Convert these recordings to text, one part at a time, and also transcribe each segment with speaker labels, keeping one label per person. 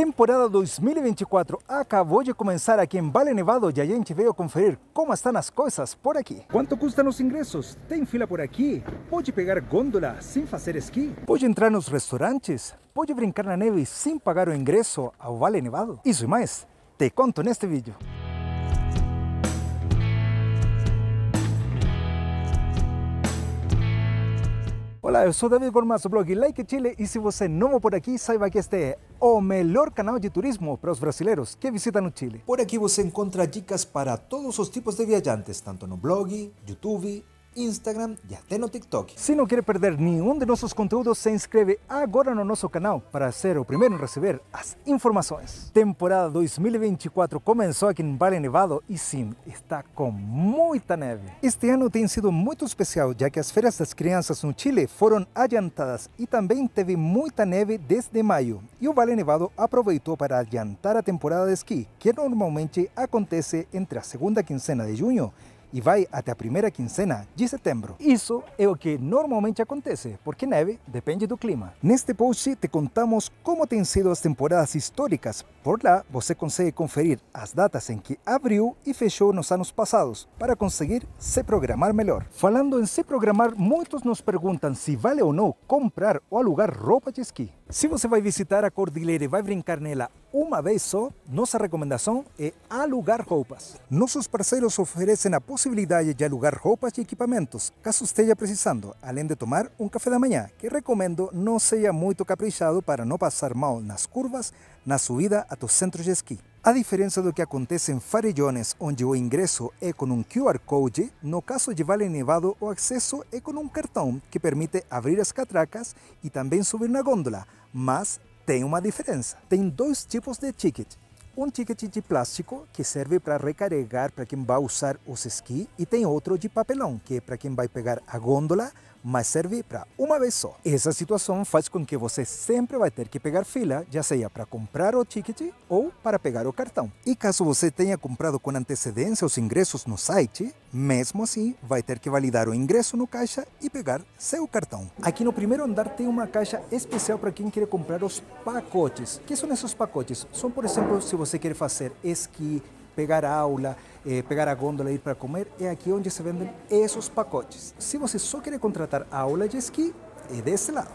Speaker 1: temporada 2024 acabou de começar aqui em Vale Nevado e a gente veio conferir como estão as coisas por aqui. Quanto custam os ingressos? Tem fila por aqui? Pode pegar gôndola sem fazer esqui? Pode entrar nos restaurantes? Pode brincar na neve sem pagar o ingresso ao Vale Nevado? Isso e mais, te conto neste vídeo. Hola, soy David Gormaço, blog Like Chile, y si você no por aquí, saiba que este es o mejor canal de turismo para los brasileños que visitan Chile. Por aquí vos encontra dicas para todos los tipos de viajantes, tanto no blog, YouTube Instagram y até no TikTok. Si no quiere perder nenhum de nuestros conteúdos, se inscribe agora no nosso canal para ser o primeiro recibir receber as informações. Temporada 2024 comenzó aqui em Vale Nevado y sim, está com muita neve. Este ano tem sido muito especial, ya que as férias das crianças en Chile foram adiantadas y también teve muita neve desde mayo y o Vale Nevado aproveitou para adiantar a temporada de esquí que normalmente acontece entre a segunda quincena de junio e vai até a primeira quinzena de setembro. Isso é o que normalmente acontece, porque neve depende do clima. Neste post te contamos como têm sido as temporadas históricas. Por lá, você consegue conferir as datas em que abriu e fechou nos anos passados, para conseguir se programar melhor. Falando em se programar, muitos nos perguntam se vale ou não comprar ou alugar roupa de esqui. Se você vai visitar a cordilheira e vai brincar nela uma vez só, nossa recomendação é alugar roupas. Nossos parceiros oferecem a possibilidade de alugar roupas e equipamentos, caso esteja precisando, além de tomar um café da manhã, que recomendo não seja muito caprichado para não passar mal nas curvas na subida a tus centros de esqui. A diferença do que acontece em farellones, onde o ingresso é com um QR Code, no caso de Vale Nevado o acesso é com um cartão que permite abrir as catracas e também subir na gôndola, mas tem uma diferença. Tem dois tipos de ticket. Um ticket de plástico, que serve para recarregar para quem vai usar os esqui, e tem outro de papelão, que é para quem vai pegar a gôndola, mas servir para uma vez só. Essa situação faz com que você sempre vai ter que pegar fila, já seja para comprar o ticket ou para pegar o cartão. E caso você tenha comprado com antecedência os ingressos no site, mesmo assim vai ter que validar o ingresso no caixa e pegar seu cartão. Aqui no primeiro andar tem uma caixa especial para quem quer comprar os pacotes. O que são esses pacotes? São, por exemplo, se você quer fazer esqui, pegar a aula, eh, pegar a gôndola e ir para comer, é aqui onde se vendem esses pacotes. Se você só quer contratar aula de esqui, é desse lado.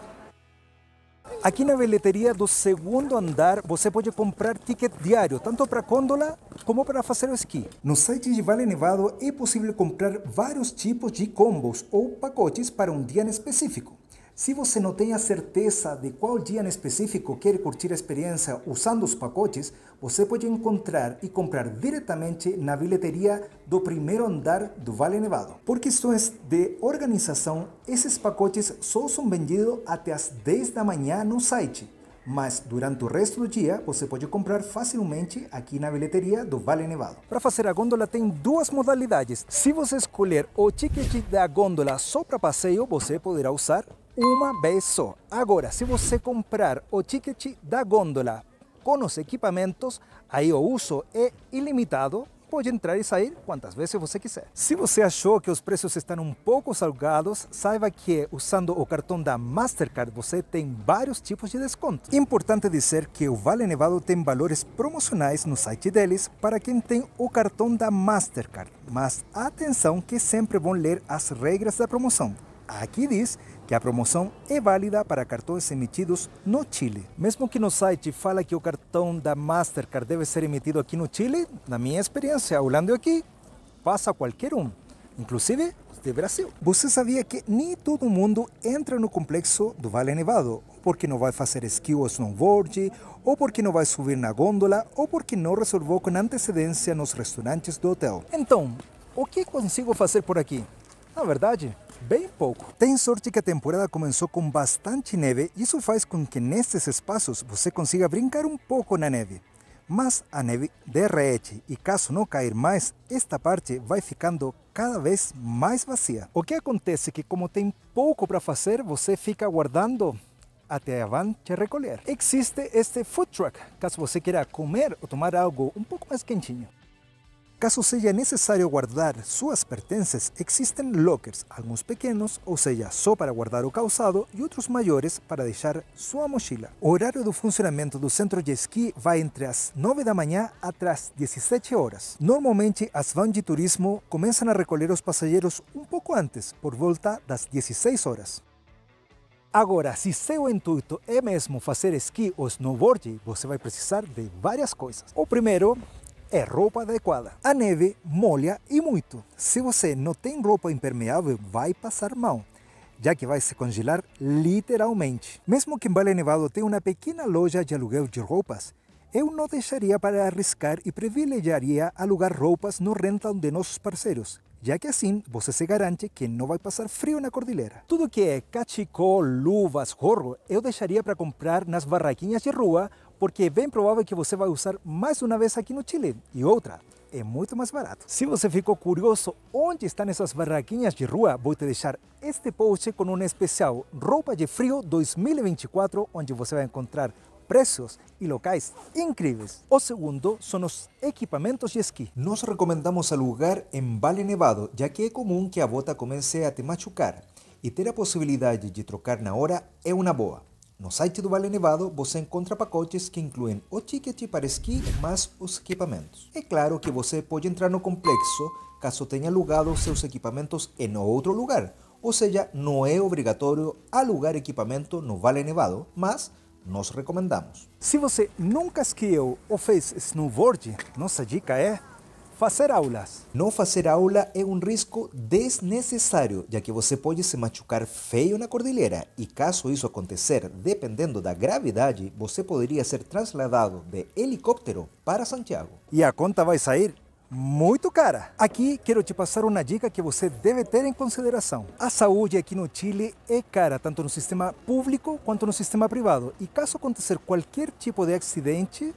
Speaker 1: Aqui na bilheteria do segundo andar, você pode comprar ticket diário, tanto para gôndola como para fazer o esqui. No site de Vale Nevado é possível comprar vários tipos de combos ou pacotes para um dia específico. Se você não tem a certeza de qual dia em específico quer curtir a experiência usando os pacotes, você pode encontrar e comprar diretamente na bilheteria do primeiro andar do Vale Nevado. Por questões de organização, esses pacotes só são vendidos até as 10 da manhã no site, mas durante o resto do dia você pode comprar facilmente aqui na bilheteria do Vale Nevado. Para fazer a gôndola tem duas modalidades. Se você escolher o ticket da gôndola só para passeio, você poderá usar uma vez só. Agora, se você comprar o ticket da gôndola com os equipamentos, aí o uso é ilimitado pode entrar e sair quantas vezes você quiser. Se você achou que os preços estão um pouco salgados, saiba que usando o cartão da Mastercard você tem vários tipos de desconto. Importante dizer que o Vale Nevado tem valores promocionais no site deles para quem tem o cartão da Mastercard, mas atenção que sempre vão ler as regras da promoção. Aqui diz que a promoção é válida para cartões emitidos no Chile. Mesmo que no site fala que o cartão da Mastercard deve ser emitido aqui no Chile, na minha experiência, olhando aqui, passa qualquer um, inclusive os de Brasil. Você sabia que nem todo mundo entra no complexo do Vale Nevado, porque não vai fazer esqui ou snowboard, ou porque não vai subir na gôndola, ou porque não reservou com antecedência nos restaurantes do hotel. Então, o que consigo fazer por aqui? Na verdade, bem pouco. Tem sorte que a temporada começou com bastante neve, isso faz com que nesses espaços você consiga brincar um pouco na neve. Mas a neve derrete e caso não cair mais, esta parte vai ficando cada vez mais vazia. O que acontece é que como tem pouco para fazer, você fica guardando até a van te recolher. Existe este food truck, caso você queira comer ou tomar algo um pouco mais quentinho. Caso sea necesario guardar sus pertenencias, existen lockers, algunos pequeños, o sea, só para guardar o causado, y otros mayores para dejar su mochila. O horario de funcionamiento del centro de esquí va entre las 9 da mañana até las 17 horas. Normalmente, las vans de turismo comienzan a recoger los pasajeros un poco antes, por volta das 16 horas. Agora, se seu intuito é mesmo fazer esqui ou snowboard, você vai precisar de várias coisas. O primeiro é roupa adequada. A neve molha e muito. Se você não tem roupa impermeável, vai passar mal já que vai se congelar literalmente. Mesmo que em Vale Nevado tenha uma pequena loja de aluguel de roupas, eu não deixaria para arriscar e privilegiaria alugar roupas no rental de nossos parceiros, já que assim você se garante que não vai passar frio na cordilheira. Tudo que é cachecol, luvas, gorro, eu deixaria para comprar nas barraquinhas de rua porque es bem probable que você a usar mais una vez aquí no Chile Y otra, es mucho más barato. Si você ficou curioso onde están esas barraquinhas de rua, vou te deixar este post con un especial ropa de frío 2024, onde você a encontrar precios y locales increíbles. O segundo son los equipamientos y esquí. Nos recomendamos al lugar en Valle Nevado, ya que es común que a bota comience a te machucar y tener la posibilidad de trocar na hora es una boa. No site do Vale Nevado você encontra pacotes que incluem o ticket para esqui mais os equipamentos. É claro que você pode entrar no complexo caso tenha alugado seus equipamentos em outro lugar, ou seja, não é obrigatório alugar equipamento no Vale Nevado, mas nós recomendamos. Se você nunca esquiou ou fez snowboard, nossa dica é fazer aulas. Não fazer aula é um risco desnecessário, já que você pode se machucar feio na cordilheira e, caso isso acontecer, dependendo da gravidade, você poderia ser trasladado de helicóptero para Santiago. E a conta vai sair muito cara. Aqui quero te passar uma dica que você deve ter em consideração. A saúde aqui no Chile é cara, tanto no sistema público quanto no sistema privado. E caso acontecer qualquer tipo de acidente,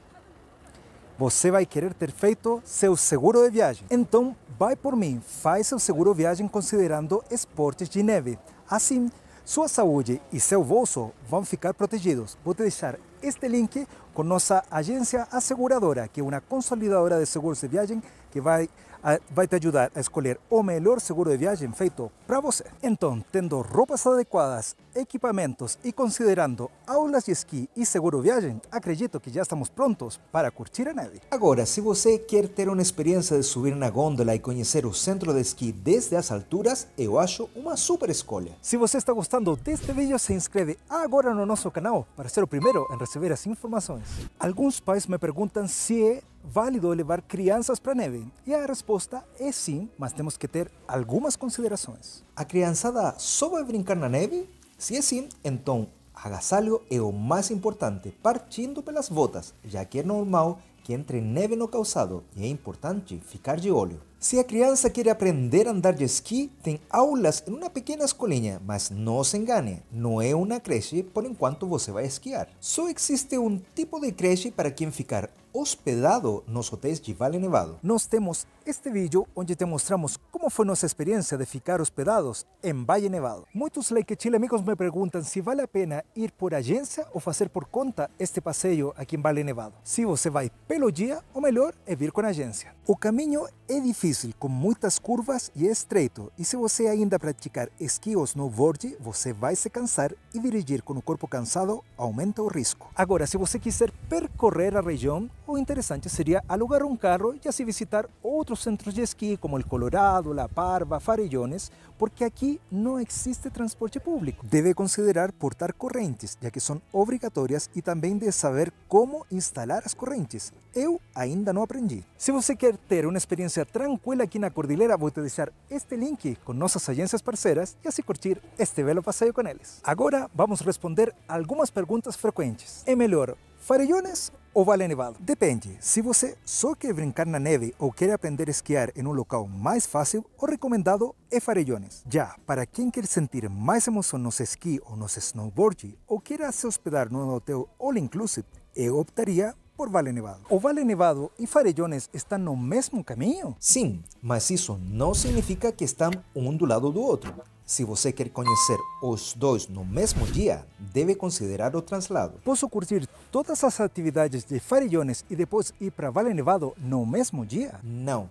Speaker 1: você vai querer ter feito seu seguro de viagem. Então, vai por mim, faz seu seguro de viagem considerando esportes de neve. Assim, sua saúde e seu bolso vão ficar protegidos. Vou deixar este link com nossa agência asseguradora, que é uma consolidadora de seguros de viagem que va a, te ayudar a escolher o mejor e e seguro de viagem feito para vos. Entonces, tendo roupas adecuadas, equipamentos y considerando aulas de esquí y seguro viaje, acredito que ya estamos prontos para curtir a nadie. Ahora, si você quer tener una experiencia de subir una góndola y e conocer o centro de esquí desde las alturas, eu acho una super escolha. Si você está gostando este vídeo, se inscreve agora en nosso canal para ser o primero en em recibir as informações. Algunos países me preguntan si válido elevar crianças para neve? Y la respuesta es sí, mas tenemos que ter algumas considerações. A criançada só a brincar na neve? si é sim, então agasalho é e o más importante, partindo pelas botas, ya que es normal que entre neve no causado y es importante ficar de olho. Se a criança quiere aprender a andar de esqui, tem aulas en una pequeña escolinha, mas no se engane, no es una creche por enquanto você a esquiar. Só existe un tipo de creche para quem ficar hospedado nos hotéis de Vale Nevado. Nós temos este vídeo onde te mostramos como foi nossa experiência de ficar hospedados em Vale Nevado. Muitos like Chile amigos me perguntam se vale a pena ir por agência ou fazer por conta este passeio aqui em Vale Nevado. Se você vai pelo dia, o melhor é vir com agência. O caminho é difícil, com muitas curvas e é estreito, e se você ainda praticar esqui ou snowboard, você vai se cansar e dirigir com o corpo cansado aumenta o risco. Agora, se você quiser percorrer a região, interesante sería alugar un carro y así visitar otros centros de esquí como el Colorado, La Parva, Farellones, porque aquí no existe transporte público. Debe considerar portar correntes, ya que son obligatorias y también de saber cómo instalar las correntes. Eu ainda no aprendí. Si você quer tener una experiencia tranquila aquí en la cordillera, voy a utilizar este link con nuestras agencias parceiras y así curtir este velo paseo con ellos. Ahora vamos a responder algunas preguntas frecuentes, frecuentes. farellones ou vale nevado? Depende. Se você só quer brincar na neve ou quer aprender a esquiar em um local mais fácil, o recomendado é Farellones. Já para quem quer sentir mais emoção nos esqui ou nos seu snowboard ou queira se hospedar num hotel all inclusive, eu optaria por Vale Nevado. O Vale Nevado e Farellones estão no mesmo caminho? Sim, mas isso não significa que estão um do lado do outro. Se você quer conhecer os dois no mesmo dia, deve considerar o translado. Posso curtir todas as atividades de Farellones e depois ir para Vale Nevado no mesmo dia? Não.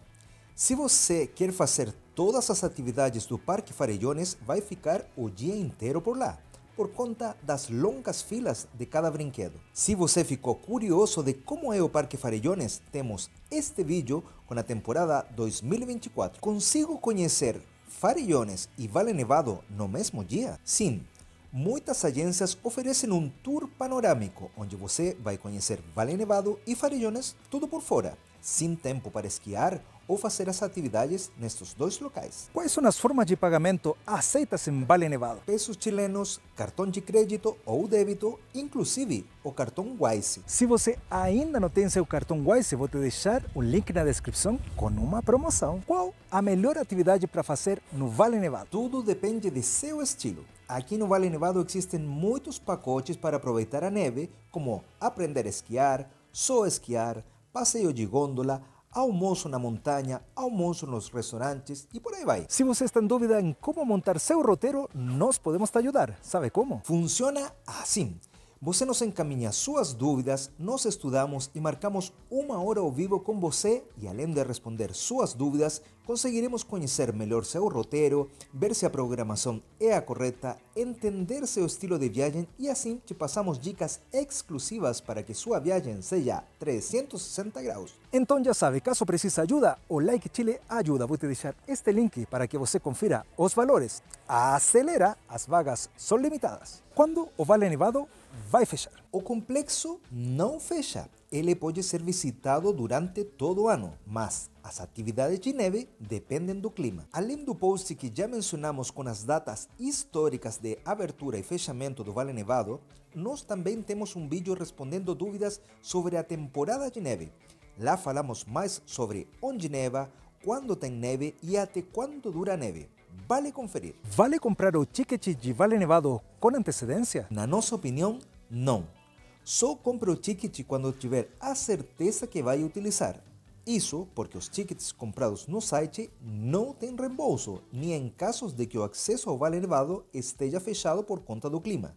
Speaker 1: Se você quer fazer todas as atividades do Parque Farellones, vai ficar o dia inteiro por lá por conta das longas filas de cada brinquedo. Se você ficou curioso de como é o Parque Farellones, temos este vídeo com a temporada 2024. Consigo conhecer Farellones e Vale Nevado no mesmo dia? Sim, muitas agências oferecem um tour panorâmico, onde você vai conhecer Vale Nevado e Farellones tudo por fora sem tempo para esquiar ou fazer as atividades nestes dois locais. Quais são as formas de pagamento aceitas em Vale Nevado? Pesos chilenos, cartão de crédito ou débito, inclusive o cartão Wise. Se você ainda não tem seu cartão Wise, vou te deixar um link na descrição com uma promoção. Qual a melhor atividade para fazer no Vale Nevado? Tudo depende de seu estilo. Aqui no Vale Nevado existem muitos pacotes para aproveitar a neve, como aprender a esquiar, só esquiar, paseo de góndola, la montaña, montanha, en los restaurantes y por ahí va. Si usted está en duda en cómo montar su rotero, nos podemos ayudar. Sabe cómo? Funciona así. Você nos encamina sus dudas, nos estudamos y marcamos una hora o vivo con você y além de responder suas dudas conseguiremos conocer mejor su rotero, ver si a programación é correcta, correta, entender su estilo de viaje y e así te pasamos dicas exclusivas para que sua viaje sea 360 grados. Entonces ya sabe, caso precise ayuda, o Like Chile ayuda, voy a dejar este link para que você confira os valores. Acelera, las vagas son limitadas. Quando o Vale Nevado a fechar. O complexo não fecha. Ele pode ser visitado durante todo o ano, mas as atividades de neve dependem do clima. Além do post que já mencionamos com as datas históricas de abertura e fechamento do Vale Nevado, nós também temos um vídeo respondendo dúvidas sobre a temporada de neve. Lá falamos mais sobre onde neva, quando tem neve e até quando dura a neve. Vale conferir. Vale comprar o ticket de Vale Nevado com antecedência? Na nossa opinião, não. Só compre o ticket quando tiver a certeza que vai utilizar. Isso porque os tickets comprados no site não têm reembolso, nem em casos de que o acesso ao Vale Nevado esteja fechado por conta do clima.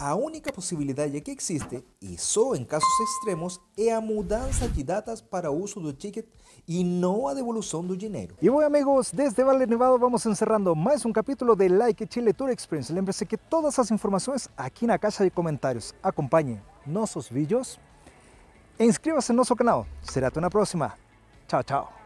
Speaker 1: A única ya que existe, y solo en casos extremos, es a mudanza de datas para uso do ticket y e no a devolución de dinero. Y bueno amigos, desde valle Nevado vamos encerrando más un capítulo de Like Chile Tour Experience. lembre que todas las informaciones aquí en la caja de comentarios. Acompanhe nuestros vídeos e inscreva en nuestro canal. Será hasta na próxima. Chao, chao.